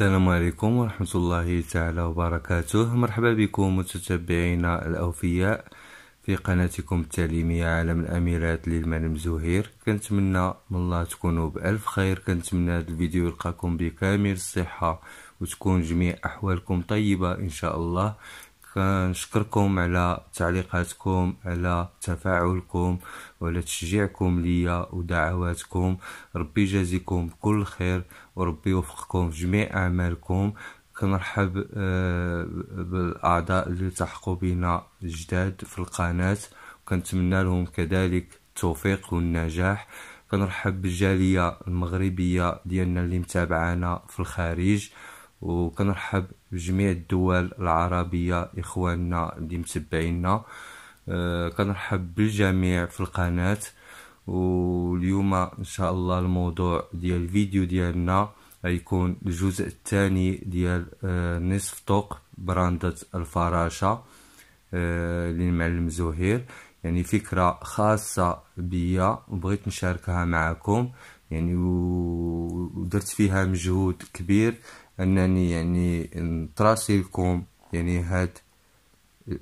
السلام عليكم ورحمة الله تعالى وبركاته مرحبا بكم متتبعينا الأوفياء في قناتكم التعليمية عالم الأميرات للمعلم زهير كنتمنى من الله تكونوا بألف خير كنتمنى هذا الفيديو يلقاكم بكامل الصحة وتكون جميع أحوالكم طيبة إن شاء الله كنشكركم على تعليقاتكم على تفاعلكم وعلى تشجيعكم ليا ودعواتكم ربي يجازيكم بكل خير وربي يوفقكم في جميع اعمالكم كنرحب آه، بالاعضاء اللي تحقوا بنا جداد في القناه وكنتمنى لهم كذلك التوفيق والنجاح كنرحب بالجاليه المغربيه ديالنا اللي متابعانا في الخارج وكنرحب بجميع الدول العربية إخواننا اللي متبعينا آه، كنرحب بالجميع في القناة واليوم إن شاء الله الموضوع ديال الفيديو ديالنا غيكون الجزء الثاني ديال آه، نصف طوق براندة الفراشة أه للمعلم زهير يعني فكرة خاصة بيا وبغيت نشاركها معكم يعني ودرت فيها مجهود كبير أنني يعني نتراسي لكم يعني هاد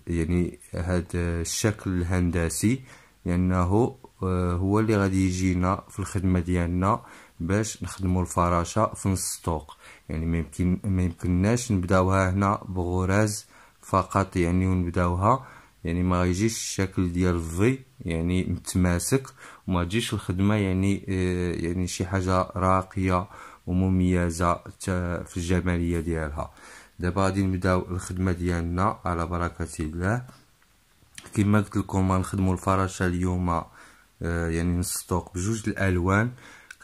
يعني هاد الشكل الهندسي لأنه آه، هو اللي غادي يجينا في الخدمة ديالنا باش نخدمو الفراشة في نص ما يعني ما ميمكنناش نبداوها هنا بغراز فقط يعني ونبداوها يعني ما يجيش الشكل ديال الفي يعني متماسك وما تجيش الخدمه يعني آه، يعني شي حاجه راقيه ومميزه في الجماليه ديالها دابا غادي نبداو الخدمه ديالنا على بركه الله كما قلت لكم غنخدمو الفراشه اليوم آه، يعني نستوق بجوج الالوان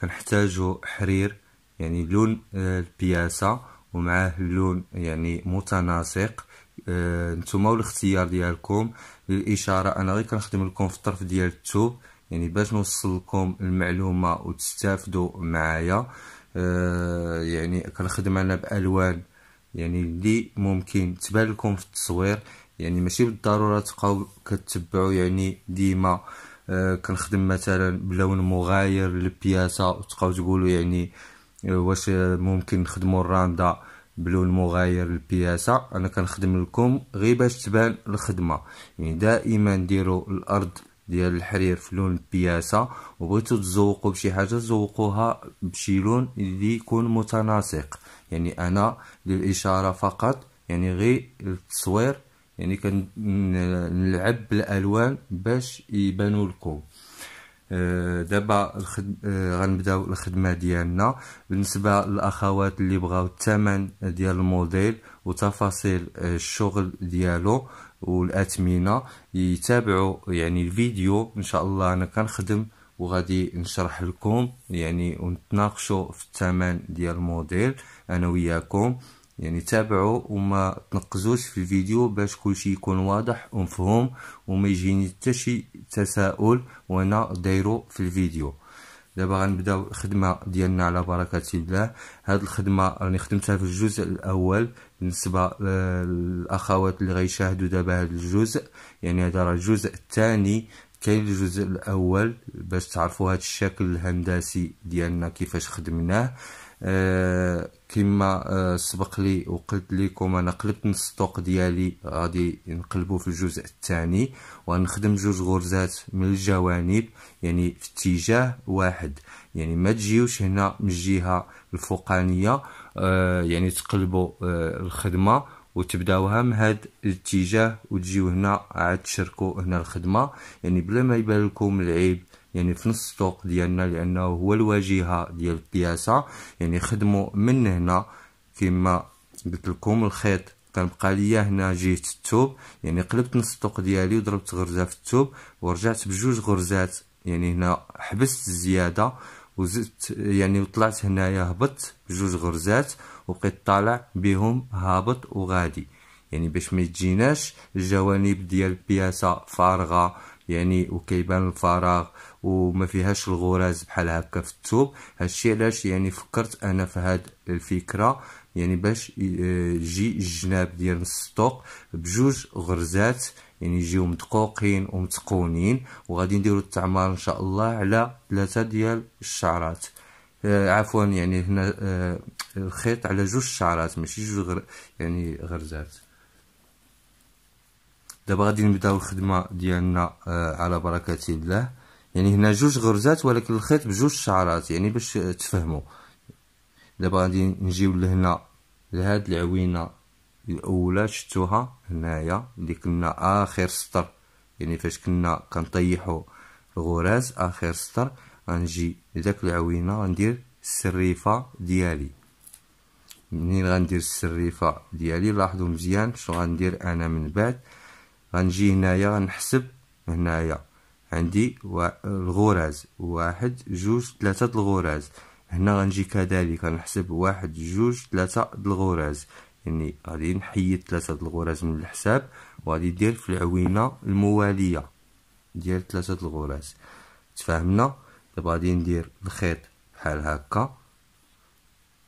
كنحتاجو حرير يعني لون آه، البياسه ومعاه لون يعني متناسق آه، نتوما والاختيار ديالكم للاشاره انا غير كنخدم لكم في الطرف ديال التوب يعني باش نوصل لكم المعلومه وتستافدوا معايا آه آه، يعني كنخدم انا بالوان يعني اللي ممكن تبان لكم في التصوير يعني ماشي بالضروره تبقاو كتبعوا يعني ديما آه، كنخدم مثلا بلون مغاير للبياسه وتبقاو تقولوا يعني آه، واش ممكن نخدموا الراندا بلون مغاير للبياسه انا كنخدم لكم غير باش تبان الخدمه يعني دائما ديروا الارض ديال الحرير في لون البياسه وبغيتو تزوقو بشي حاجه زوقوها بشي لون اللي يكون متناسق يعني انا للاشاره فقط يعني غي التصوير يعني كنلعب بالالوان باش يبانو لكم آه، دابا آه، غنبداو الخدمه ديالنا بالنسبه للاخوات اللي بغاو الثمن ديال الموديل وتفاصيل آه، الشغل ديالو والاثمنه يتابعوا يعني الفيديو ان شاء الله انا كنخدم وغادي نشرح لكم يعني ونتناقشوا في الثمن ديال الموديل انا وياكم يعني تابعوا وما تنقزوش في الفيديو باش كلشي يكون واضح ومفهوم وما يجيني حتى شي تساؤل وانا دايرو في الفيديو دابا غنبداو الخدمه ديالنا على بركه الله هاد الخدمه راني خدمتها في الجزء الاول بالنسبه آه، للاخوات اللي غيشاهدوا دابا هاد الجزء يعني هذا راه الجزء الثاني كاين الجزء الاول باش تعرفوا هاد الشكل الهندسي ديالنا كيفاش خدمناه آه، كما آه، سبق لي وقلت لكم انا قلبت نص الطوق ديالي غادي نقلبو في الجزء الثاني ونخدم جوج غرزات من الجوانب يعني في اتجاه واحد يعني ما تجيوش هنا من الجهه الفوقانيه آه، يعني تقلبوا الخدمه وتبداوها من هاد الاتجاه وتجيو هنا عاد تشركوا هنا الخدمه يعني بلا ما يبان لكم العيب يعني في نص السوق ديالنا لانه هو الواجهه ديال القياسه يعني خدموا من هنا كما قلت لكم الخيط بقى ليا هنا جهه التوب يعني قلبت نص الطوق ديالي وضربت غرزه في التوب ورجعت بجوج غرزات يعني هنا حبست الزياده وزدت يعني وطلعت هنايا هبطت بجوج غرزات وبقيت طالع بهم هابط وغادي يعني باش ما الجوانب ديال البياسه فارغه يعني وكيبان الفراغ وما فيهاش الغراز بحال هكا في الثوب هادشي علاش يعني فكرت انا في هاد الفكره يعني باش آه، يجي الجناب ديال السطوق بجوج غرزات يعني يجيو مدقوقين ومتقونين وغادي نديرو التعمار ان شاء الله على ثلاثه ديال الشعرات آه عفوا يعني هنا آه الخيط على جوج شعرات ماشي جوج غر يعني غرزات دابا غادي نبداو الخدمه ديالنا آه على بركه الله يعني هنا جوج غرزات ولكن الخيط بجوج شعرات يعني باش تفهموا دابا غادي نجيو لهنا لهاد العوينه الاولى شفتوها هنايا اللي كنا اخر سطر يعني فاش كنا كنطيحوا الغراز اخر سطر غنجي لذاك العوينه غندير السريفه ديالي منين غندير السريفه ديالي لاحظوا مزيان شنو غندير انا من بعد غنجي هنايا غنحسب هنايا عندي الغراز واحد جوج ثلاثة الغراز هنا غنجي كذلك غنحسب واحد جوج ثلاثة الغراز يعني غادي نحيد ثلاثة الغراز من الحساب وغادي ندير في العوينة الموالية ديال ثلاثة الغراز تفاهمنا دابا غادي ندير الخيط بحال هكا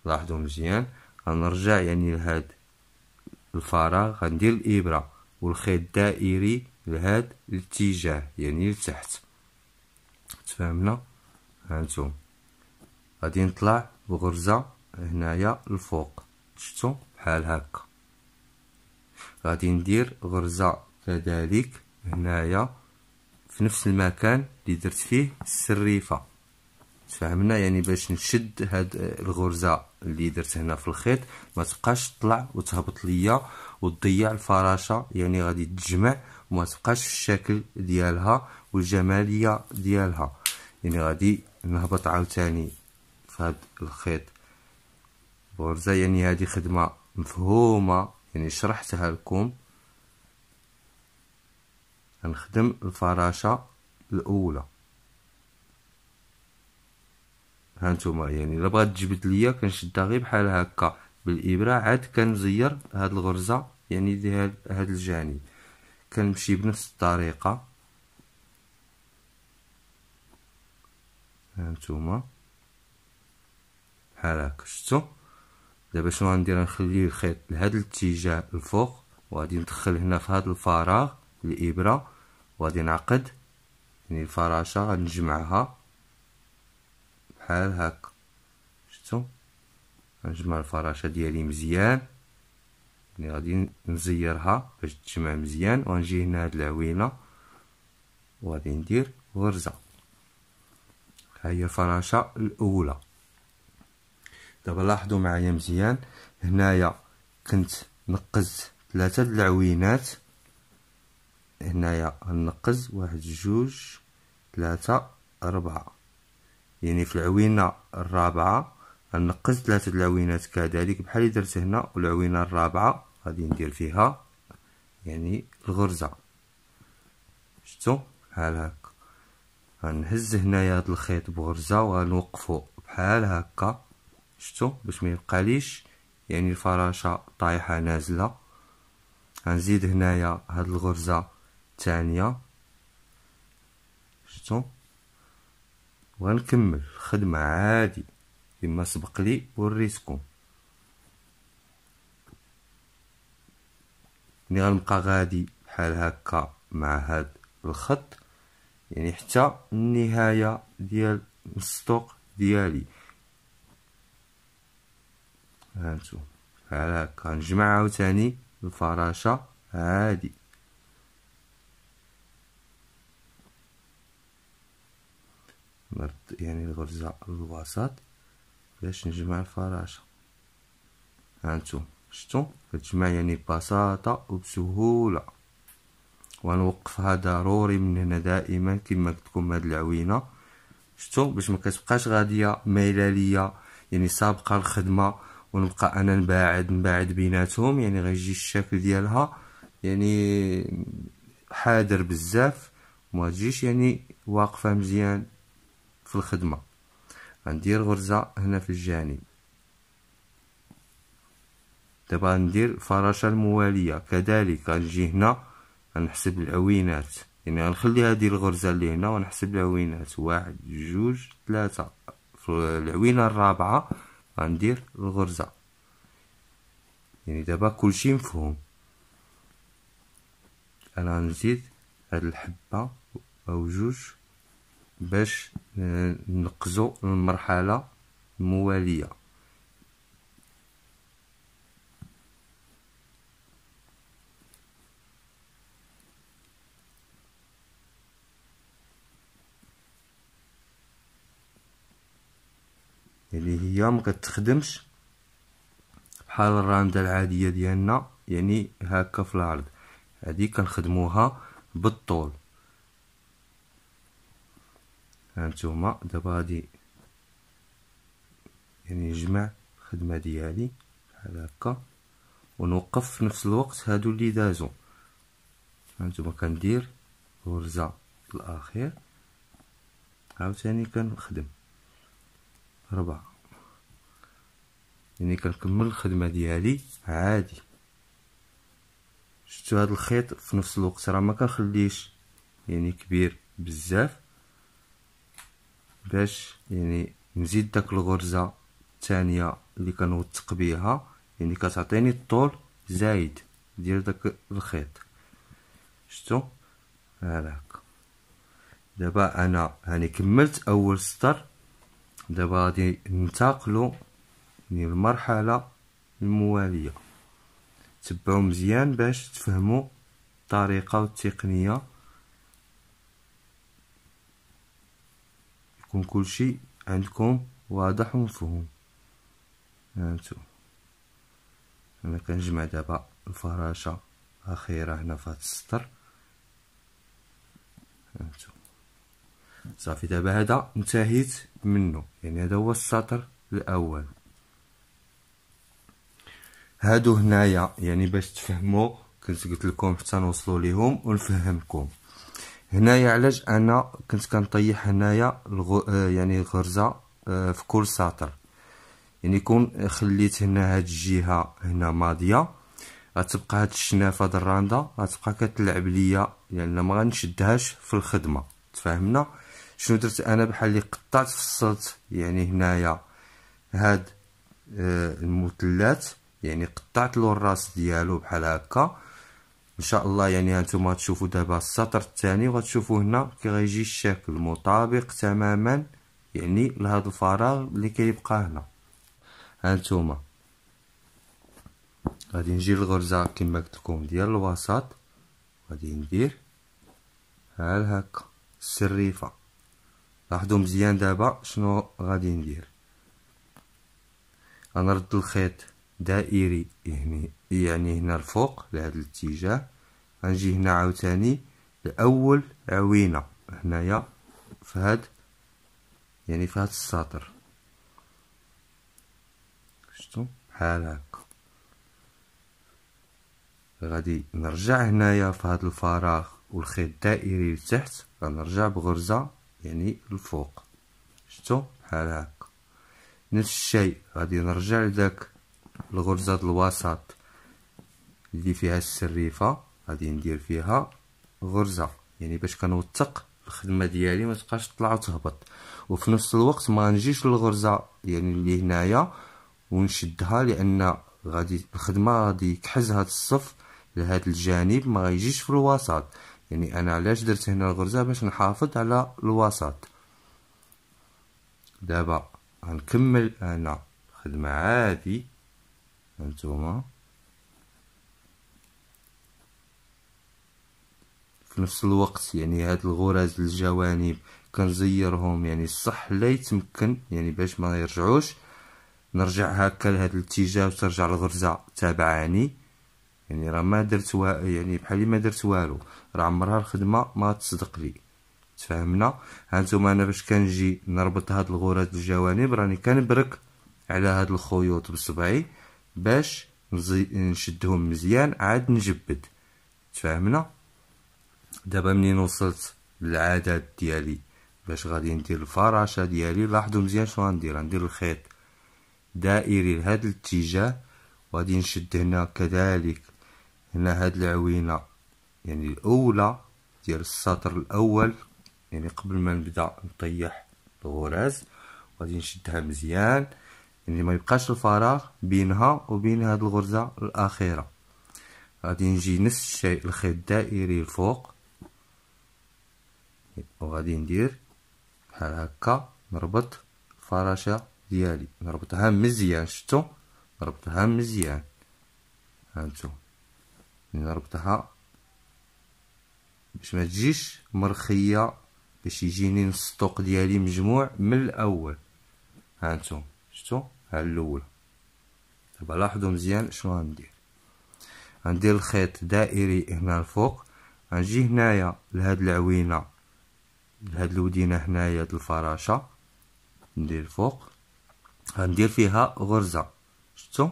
لاحظوا مزيان غنرجع يعني لهاد الفراغ غندير الابره والخيط دائري لهاد الاتجاه يعني لتحت تفهمنا هانتوم غادي نطلع بغرزه هنايا الفوق شفتوا بحال هكا غادي ندير غرزه كذلك هنايا في نفس المكان اللي درت فيه السريفه تفهمنا يعني باش نشد هاد الغرزه اللي درت هنا في الخيط ما تبقاش تطلع وتهبط ليا وتضيع الفراشه يعني غادي تجمع وما تبقاش في الشكل ديالها والجماليه ديالها يعني غادي نهبط عاوتاني في هذا الخيط بورزه يعني هذه خدمه مفهومه يعني شرحتها لكم نخدم الفراشه الاولى هانتوما يعني الا بغات تجبد ليا كنشدها غير بحال هكا بالابره عاد كنزير هاد الغرزه يعني يدير هاد الجانب كنمشي بنفس الطريقة هانتوما بحال هاكا شتو دابا شنو غندير غنخلي الخيط لهاد الاتجاه الفوق وغادي ندخل هنا في هاد الفراغ الابره وغادي نعقد يعني الفراشه غنجمعها بحال هاكا شتو غنجمع الفراشه ديالي مزيان يعني غادي نزيرها باش تجمع مزيان ونجي هنا هاد العويله وغادي ندير غرزه ها هي الفراشه الاولى دابا لاحظوا معايا مزيان هنايا كنت نقز ثلاثه العوينات هنايا غنقز واحد جوج ثلاثه اربعه يعني في العوينه الرابعه غنقز ثلاثة العوينات كذلك بحال اللي درت هنا والعوينة الرابعة غادي ندير فيها يعني الغرزة شتو بحال هكا غنهز هنايا هاد الخيط بغرزة وغنوقفو بحال هكا شتو باش ميبقاليش يعني الفراشة طايحة نازلة غنزيد هنايا هاد الغرزة الثانية شفتو وغنكمل الخدمة عادي كما سبق لي وريتكم ملي غنبقى غادي بحال هكا مع هاد الخط يعني حتى النهايه ديال السطوق ديالي هانتو بحال هكا نجمع عاوتاني الفراشه عادي يعني الغرزه الوسط باش نجمع الفراشة هانتو شتو كتجمع يعني ببساطة وبسهولة وغنوقفها ضروري من هنا دائما كما قلت لكم هاد العوينه شتو باش ما كتبقاش غاديه مايله ليا يعني سابقه الخدمه ونبقى انا نباعد نباعد بيناتهم يعني غيجي الشكل ديالها يعني حادر بزاف وما تجيش يعني واقفه مزيان في الخدمه غندير غرزة هنا في الجانب دابا غندير فراشة الموالية كذلك غنجي هنا غنحسب العوينات يعني غنخلي هذه الغرزة اللي هنا ونحسب العوينات واحد جوج ثلاثة في العوينة الرابعة غندير الغرزة يعني دابا كلشي مفهوم انا غنزيد هاد الحبة او جوج باش آه، نقزو المرحلة الموالية يعني هي ما كتخدمش بحال الرانده العاديه ديالنا يعني هكا في العرض هذه كنخدموها بالطول هانتوما دابا غادي يعني نجمع الخدمه ديالي بحال هكا ونوقف في نفس الوقت هادو اللي دازو هانتوما كندير غرزه الاخير عاوتاني كنخدم ربعة يعني كنكمل الخدمه ديالي عادي شتو هاد الخيط في نفس الوقت راه ما كنخليش يعني كبير بزاف باش يعني نزيد داك الغرزة الثانية اللي كنوثق بيها يعني كتعطيني الطول زايد ديال داك الخيط شفتو هاداك دابا انا هاني كملت اول سطر دابا غادي ننتقلوا للمرحله المواليه تبعوا مزيان باش تفهموا الطريقه والتقنيه يكون كل شيء عندكم واضح ومفهوم هانتو انا كنجمع دابا الفراشه الاخيره هنا في هذا السطر هانتو صافي دابا هذا انتهيت منه يعني هذا هو السطر الاول هادو هنايا يعني باش تفهموا كنت قلت لكم حتى نوصلوا ليهم ونفهمكم هنايا علاش انا كنت كنطيح هنايا الغو... آه، يعني الغرزه آه، في كل سطر يعني كون خليت هنا هاد الجهه هنا ماضيه غتبقى هاد الشنافه دراندها غتبقى كتلعب ليا يعني ما غنشدهاش في الخدمه تفاهمنا شنو درت انا بحال اللي قطعت فصلت يعني هنايا هاد آه، المثلث يعني قطعت له الراس ديالو بحال هكا ان شاء الله يعني هانتوما تشوفوا دابا السطر الثاني وغتشوفوا هنا كي غيجي الشكل مطابق تماما يعني لهذا الفراغ اللي كيبقى هنا هانتوما غادي نجي للغرزه كما قلت لكم ديال الوسط غادي ندير بحال هكا السريفه لاحظوا مزيان دابا شنو غادي ندير غنرد الخيط دائري يعني يعني هنا الفوق لهذا الاتجاه غنجي هنا عاوتاني لأول عوينة هنايا في هاد يعني في هاد السطر شفتو بحال هكا غادي نرجع هنايا في هاد الفراغ والخيط الدائري لتحت غنرجع بغرزة يعني الفوق شفتو بحال هكا نفس الشيء غادي نرجع لذاك الغرزة الوسط اللي فيها السريفه غادي ندير فيها غرزه يعني باش كنوثق الخدمه ديالي ما تبقاش تطلع وتهبط وفي نفس الوقت ما نجيش للغرزه يعني اللي هنايا ونشدها لان غادي الخدمه غادي يكحز هاد الصف لهاد الجانب ما غيجيش في الوسط يعني انا علاش درت هنا الغرزه باش نحافظ على الوسط دابا غنكمل انا خدمه عادي هانتوما في نفس الوقت يعني هاد الغرز الجوانب كنزيرهم يعني الصح لا يتمكن يعني باش ما يرجعوش نرجع هكا لهاد الاتجاه وترجع الغرزه تابعاني يعني راه ما درت و... يعني بحال ما درت والو راه عمرها الخدمه ما تصدق لي تفهمنا هانتوما انا باش كنجي نربط هاد الغرز الجوانب راني كنبرك على هاد الخيوط بصبعي باش نزي... نشدهم مزيان عاد نجبد تفهمنا دابا منين وصلت للعدد ديالي باش غادي ندير الفراشة ديالي لاحظوا مزيان شنو غندير ندير الخيط دائري لهاد الاتجاه وغادي نشد هنا كذلك هنا هاد العوينة يعني الاولى ديال السطر الاول يعني قبل ما نبدا نطيح الغراز غادي نشدها مزيان يعني ما يبقاش الفراغ بينها وبين هاد الغرزه الاخيره غادي نجي نفس الشيء الخيط دائري الفوق وغادي غادي ندير بحال هكا نربط الفراشة ديالي نربطها مزيان شفتو نربطها مزيان هانتو نربطها باش ما تجيش مرخية باش يجيني السطوق ديالي مجموع من الاول هانتو شفتو ها الاول دابا لاحظوا مزيان شنو غندير غندير الخيط دائري هنا الفوق غنجي هنايا لهاد العوينه هاد الودينة هنايا هاد الفراشة ندير فوق غندير فيها غرزة شتو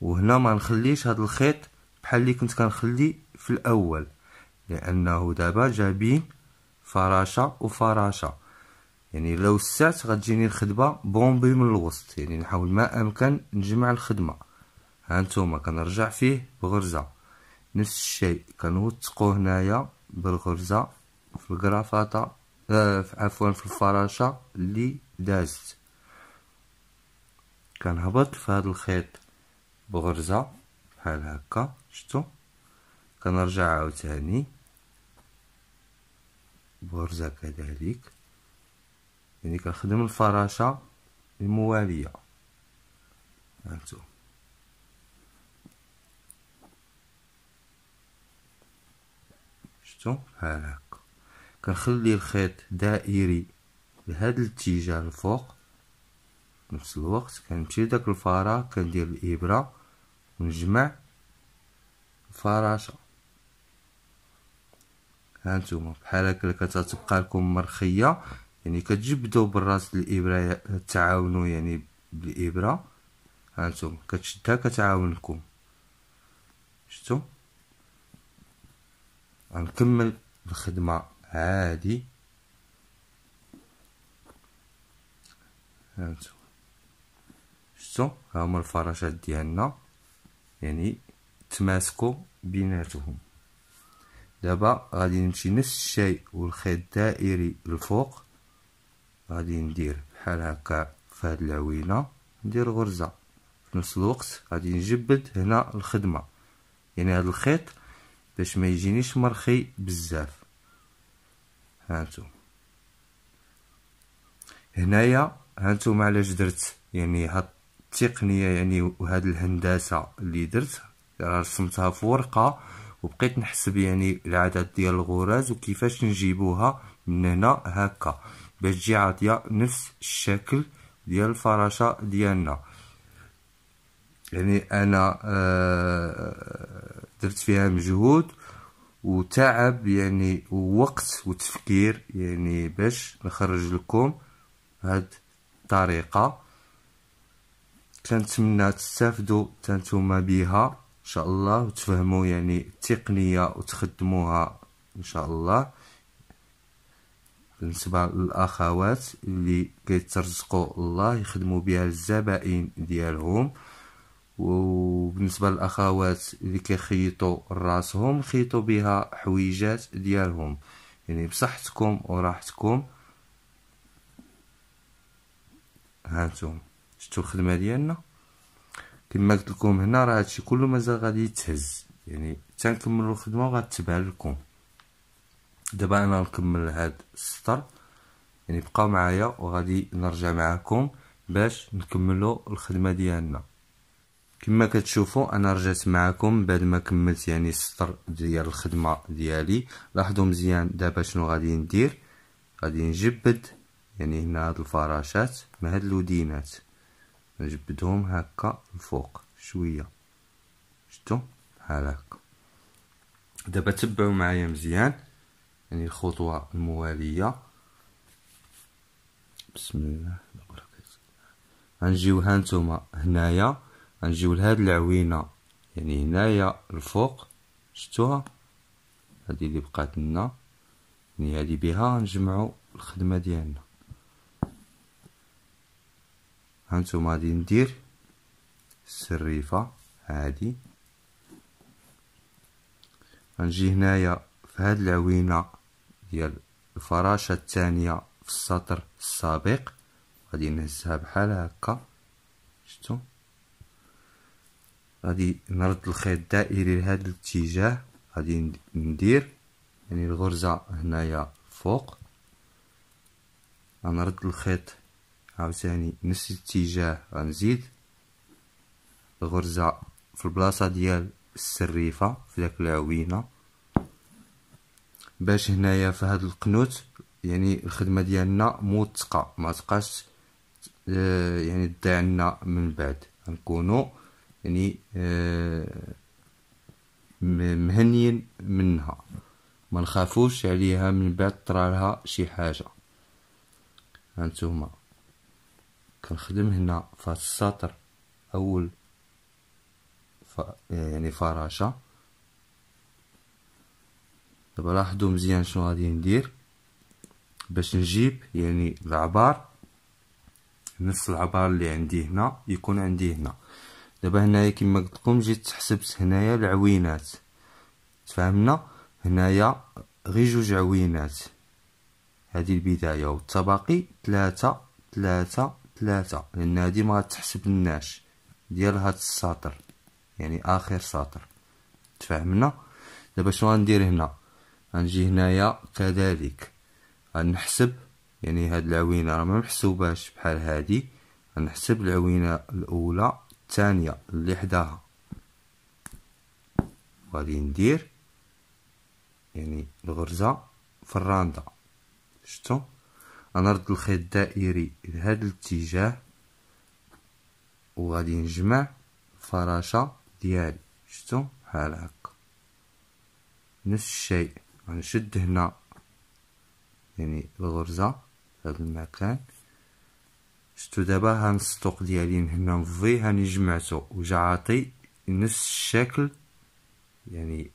وهنا ما نخليش هاد الخيط بحال اللي كنت كنخلي في الاول لانه دابا جابين فراشة وفراشة يعني لو وسعت غتجيني الخدمة بومبي من الوسط يعني نحاول ما امكن نجمع الخدمة هانتوما كنرجع فيه بغرزة نفس الشيء كنوثقو هنايا بالغرزة في الكرافطة آه عفوا في الفراشة اللي دازت كنهبط في هذا الخيط بغرزة بحال هكا شتو كنرجع عاوتاني بغرزة كذلك يعني كنخدم الفراشة الموالية هانتو شتو بحال هكا كنخلي الخيط دائري بهاد الاتجاه الفوق نفس الوقت كنمشي داك الفراغ كندير الابره ونجمع الفراشه هانتوما بحال هكا كتبقى لكم مرخيه يعني كتجبدوا بالراس الابره تعاونوا يعني بالابره هانتوما كتشدها كتعاونكم شفتوا غنكمل الخدمه عادي هانتو شتو هما الفراشات ديالنا يعني تماسكوا بيناتهم دابا غادي نمشي نفس الشيء والخيط دائري الفوق غادي ندير بحال هكا في هاد العوينه ندير غرزه في نفس الوقت غادي نجبد هنا الخدمه يعني هاد الخيط باش ما يجينيش مرخي بزاف هانتوما هنايا هانتوما علاش درت يعني هاد التقنيه يعني وهاد الهندسه اللي درت رسمتها في ورقه وبقيت نحسب يعني العدد ديال الغراز وكيفاش نجيبوها من هنا هكا باش تجي عاطيه نفس الشكل ديال الفراشه ديالنا يعني انا آه، درت فيها مجهود وتعب يعني ووقت وتفكير يعني باش نخرج لكم هاد الطريقه كنتمنى تستافدوا تانتوما بها ان شاء الله وتفهموا يعني التقنيه وتخدموها ان شاء الله بالنسبه للاخوات اللي كيترزقوا الله يخدموا بها الزبائن ديالهم وبالنسبه للاخوات اللي كيخيطوا راسهم خيطوا بها حويجات ديالهم يعني بصحتكم وراحتكم هانتوم شفتوا الخدمه ديالنا كما قلت لكم هنا راه هادشي كله مازال غادي يتهز يعني نكملوا الخدمه وغتبان لكم دابا انا نكمل هاد السطر يعني بقاو معايا وغادي نرجع معكم باش نكملوا الخدمه ديالنا كما كتشوفوا انا رجعت معكم بعد ما كملت يعني السطر ديال الخدمه ديالي لاحظوا مزيان دابا شنو غادي ندير غادي نجبد يعني هنا هاد الفراشات مع هاد الودينات نجبدهم هكا الفوق شويه شفتوا بحال هكا دابا تبعوا معايا مزيان يعني الخطوه المواليه بسم الله غنجيو هانتوما هنايا غنجيو لهاد العوينه يعني هنايا الفوق شتوها هادي اللي بقات لنا يعني هادي بها غنجمعو الخدمه ديالنا هانتوما غادي ندير السريفه هادي غنجي هنايا في هاد العوينه ديال الفراشه الثانيه في السطر السابق غادي نهزها بحال هكا شتو غادي نرد الخيط دائري لهذا الاتجاه غادي ندير يعني الغرزة هنايا فوق غنرد الخيط عاوتاني نفس الاتجاه غنزيد الغرزة في البلاصة ديال السريفة في داك العوينة باش هنايا في هاد القنوت يعني الخدمة ديالنا موثقة ما تقاش آه، يعني تضيع لنا من بعد غنكونو يعني آه، مهنيين منها ما نخافوش عليها من بعد طرالها شي حاجه هانتوما كنخدم هنا في هاد السطر اول ف... يعني فراشه دابا لاحظوا مزيان شنو غادي ندير باش نجيب يعني العبار نفس العبار اللي عندي هنا يكون عندي هنا دابا هنايا كما قلت لكم جيت حسبت هنايا العوينات تفاهمنا هنايا غي جوج عوينات هذه البدايه والتباقي ثلاثة ثلاثة ثلاثة لان هذه ما تحسب لناش ديال هاد السطر يعني اخر سطر تفاهمنا دابا شنو غندير هنا غنجي هنايا كذلك غنحسب يعني هاد العوينه راه ما محسوباش بحال هادي غنحسب العوينه الاولى الثانية اللي حداها غادي ندير يعني الغرزة في الراندا شتو غنرد الخيط الدائري لهذا الاتجاه وغادي نجمع الفراشة ديالي شتو بحال هكا نفس الشيء غنشد هنا يعني الغرزة في هذا المكان شتو دابا هنسطق ديالي هنا في هاني جمعتو وجا عاطي نفس الشكل يعني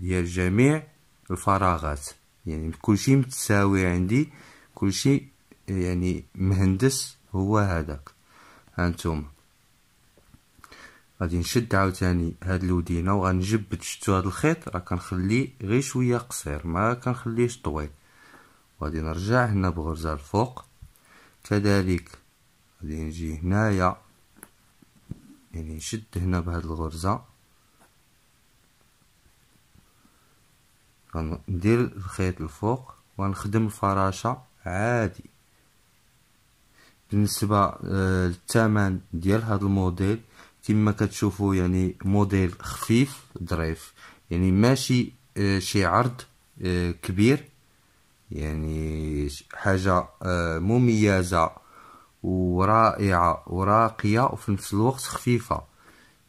ديال جميع الفراغات يعني كلشي متساوي عندي كلشي يعني مهندس هو هذاك هانتوما غادي نشد عاوتاني هاد الودينه وغنجبد شتو هاد الخيط راه كنخليه غير شويه قصير ما كنخليهش طويل وغادي نرجع هنا بغرزه الفوق كذلك غادي نجي هنايا يعني نشد هنا بهاد الغرزة غندير الخيط الفوق ونخدم الفراشة عادي بالنسبة للثمن ديال هاد الموديل كما كتشوفوا يعني موديل خفيف ظريف يعني ماشي شي عرض كبير يعني حاجة مميزة ورائعه وراقيه وفي نفس الوقت خفيفه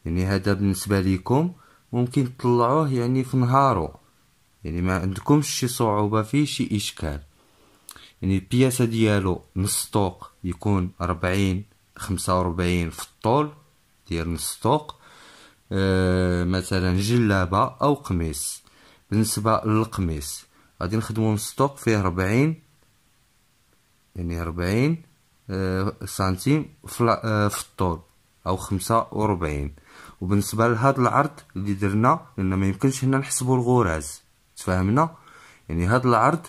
يعني هذا بالنسبه ليكم ممكن تطلعوه يعني في نهارو يعني ما عندكمش شي صعوبه فيه شي اشكال يعني البياسة ديالو نص طوق يكون ربعين 45 في الطول ديال نص طوق أه مثلا جلابة أو قميص بالنسبة للقميص غادي نخدمو نص طوق فيه ربعين يعني ربعين سنتيم في الطول آه، او خمسة وربعين وبالنسبه لهاد العرض اللي درنا لان ما يمكنش هنا نحسبه الغراز تفاهمنا يعني هاد العرض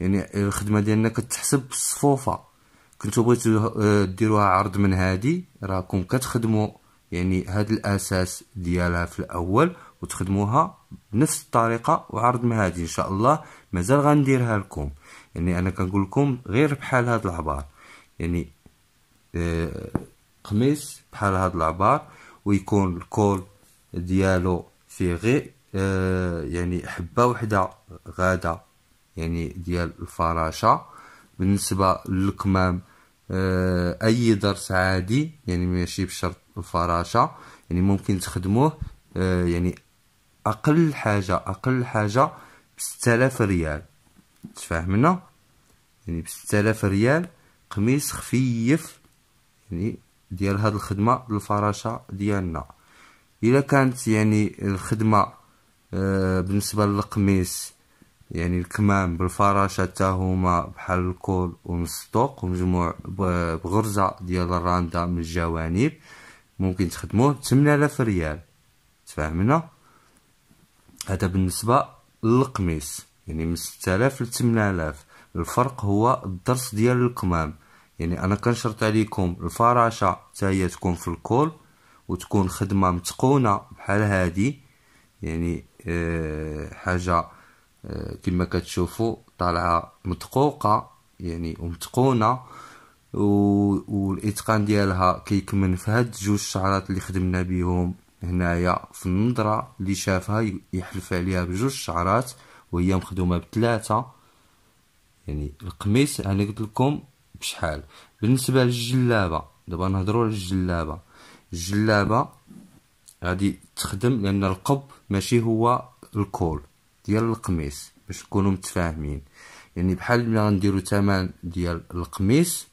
يعني الخدمه ديالنا كتحسب بالصفوفه كنتو بغيتو آه، ديروها عرض من هادي راكم كتخدمو يعني هاد الاساس ديالها في الاول وتخدموها بنفس الطريقه وعرض من هادي ان شاء الله مازال غنديرها لكم يعني انا كنقول لكم غير بحال هاد العبار يعني آه، قميص بحال هاد العبار ويكون الكول ديالو فيه غير آه، يعني حبه وحده غاده يعني ديال الفراشه بالنسبه للكمام آه، اي درس عادي يعني ماشي بشرط الفراشه يعني ممكن تخدموه يعني اقل حاجه اقل حاجه ب 6000 ريال تفهمنا يعني ب 6000 ريال قميص خفيف يعني ديال هاد الخدمه للفراشه ديالنا الا كانت يعني الخدمه آه، بالنسبه للقميص يعني الكمام بالفراشه حتى هما بحال الكول ومسطوق ومجموع بغرزه ديال الرانده من الجوانب ممكن تخدموه 8000 ريال تفاهمنا هذا بالنسبه للقميص يعني من 6000 ل 8000 الفرق هو الضرس ديال الكمام يعني انا كنشرط عليكم الفراشه حتى هي تكون في الكول وتكون خدمه متقونه بحال هادي يعني أه حاجه أه كما كتشوفوا طالعه مدقوقه يعني ومتقونه والاتقان ديالها كيكمن في هاد جوج شعرات اللي خدمنا بهم هنايا في النظره اللي شافها يحلف عليها بجوج شعرات وهي مخدومه بثلاثه يعني القميص انا يعني قلت لكم بشحال بالنسبه للجلابه دابا نهضروا على الجلابه الجلابه غادي تخدم لان القب ماشي هو الكول ديال القميص باش نكونوا متفاهمين يعني بحال ملي غنديروا ثمن ديال القميص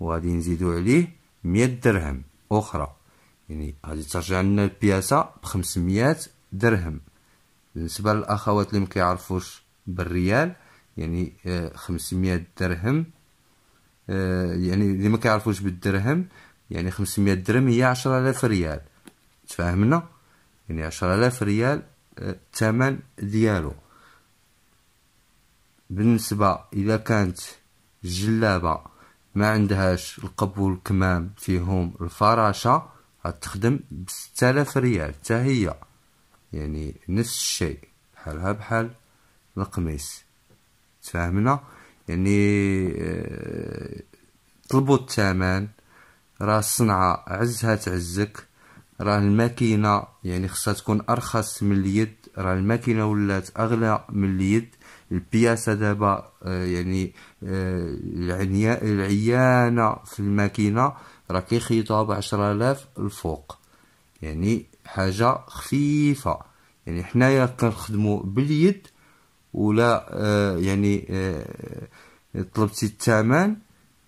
وغادي نزيدو عليه 100 درهم اخرى يعني غادي ترجع لنا البياسه ب 500 درهم بالنسبه للاخوات اللي ما كيعرفوش بالريال يعني 500 آه، درهم آه، يعني اللي ما كيعرفوش بالدرهم يعني 500 درهم هي 10000 ريال تفاهمنا يعني 10000 ريال آه، الثمن ديالو بالنسبه اذا كانت الجلابه ما عندهاش القبو والكمام فيهم الفراشه غتخدم ب 6000 ريال حتى هي يعني نفس الشيء بحالها بحال القميص تفاهمنا يعني آه، طلبوا الثمن راه الصنعة عزها تعزك راه الماكينة يعني خصها تكون أرخص من اليد راه الماكينة ولات أغلى من اليد البياسة دابا آه، يعني آه، العنيا العيانة في الماكينة راه كيخيطوها بعشرة آلاف الفوق يعني حاجة خفيفة يعني حنايا كنخدمو باليد ولا آه، يعني آه، طلبتي الثمن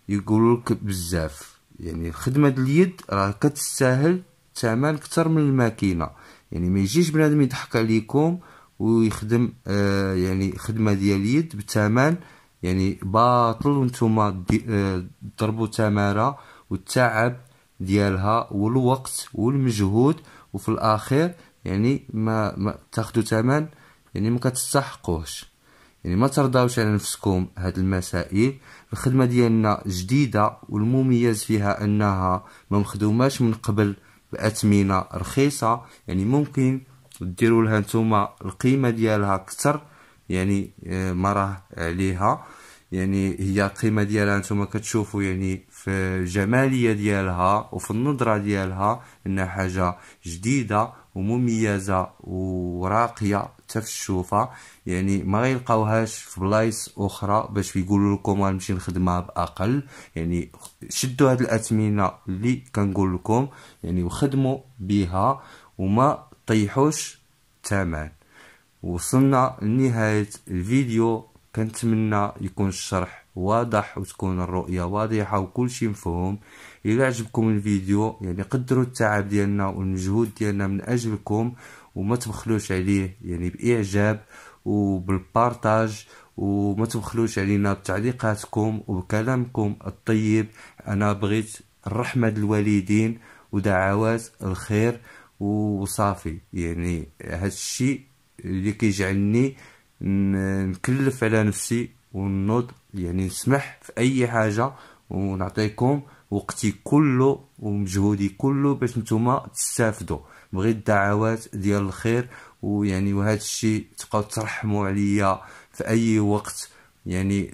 يقولوا لك بزاف يعني خدمه اليد راه كتستاهل الثمن اكثر من الماكينه يعني ما يجيش بنادم يضحك عليكم ويخدم آه، يعني خدمه ديال اليد بثمن يعني باطل وانتم ضربوا آه تماره والتعب ديالها والوقت والمجهود وفي الاخير يعني ما, ما تاخذوا ثمن يعني ما كتستحقوش يعني ما ترضاوش على نفسكم هاد المسائل الخدمة ديالنا جديدة والمميز فيها انها ما مخدوماش من قبل باثمنة رخيصة يعني ممكن ديروا لها نتوما القيمة ديالها اكثر يعني آه، ما راه عليها يعني هي القيمه ديالها نتوما كتشوفوا يعني في الجماليه ديالها وفي النظره ديالها انها حاجه جديده ومميزه وراقيه حتى في الشوفه يعني ما غيلقاوهاش في بلايص اخرى باش يقولوا لكم غنمشي نخدمها باقل يعني شدوا هاد الاثمنه اللي كنقول لكم يعني وخدموا بها وما طيحوش الثمن وصلنا لنهايه الفيديو كنتمنى يكون الشرح واضح وتكون الرؤية واضحة وكل شيء مفهوم الى عجبكم الفيديو يعني قدروا التعب ديالنا والمجهود ديالنا من أجلكم وما تبخلوش عليه يعني بإعجاب وبالبارتاج وما تبخلوش علينا بتعليقاتكم وبكلامكم الطيب أنا بغيت الرحمة الوالدين ودعوات الخير وصافي يعني هذا الشيء اللي كيجعلني نكلف على نفسي ونوض يعني نسمح في اي حاجه ونعطيكم وقتي كله ومجهودي كله باش نتوما تستافدوا بغي الدعوات ديال الخير ويعني وهذا الشيء تبقاو ترحموا عليا في اي وقت يعني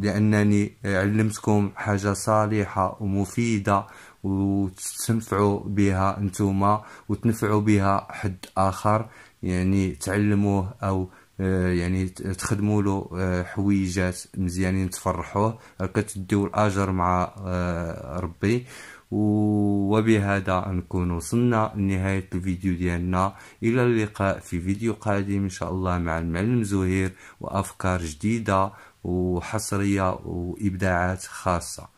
لانني علمتكم حاجه صالحه ومفيده وتنفعوا بها نتوما وتنفعوا بها حد اخر يعني تعلموه او آه، يعني تخدموا له آه، حويجات مزيانين تفرحوه كتديو الاجر مع آه، ربي وبهذا نكون وصلنا لنهاية الفيديو ديالنا إلى اللقاء في فيديو قادم إن شاء الله مع المعلم زهير وأفكار جديدة وحصرية وإبداعات خاصة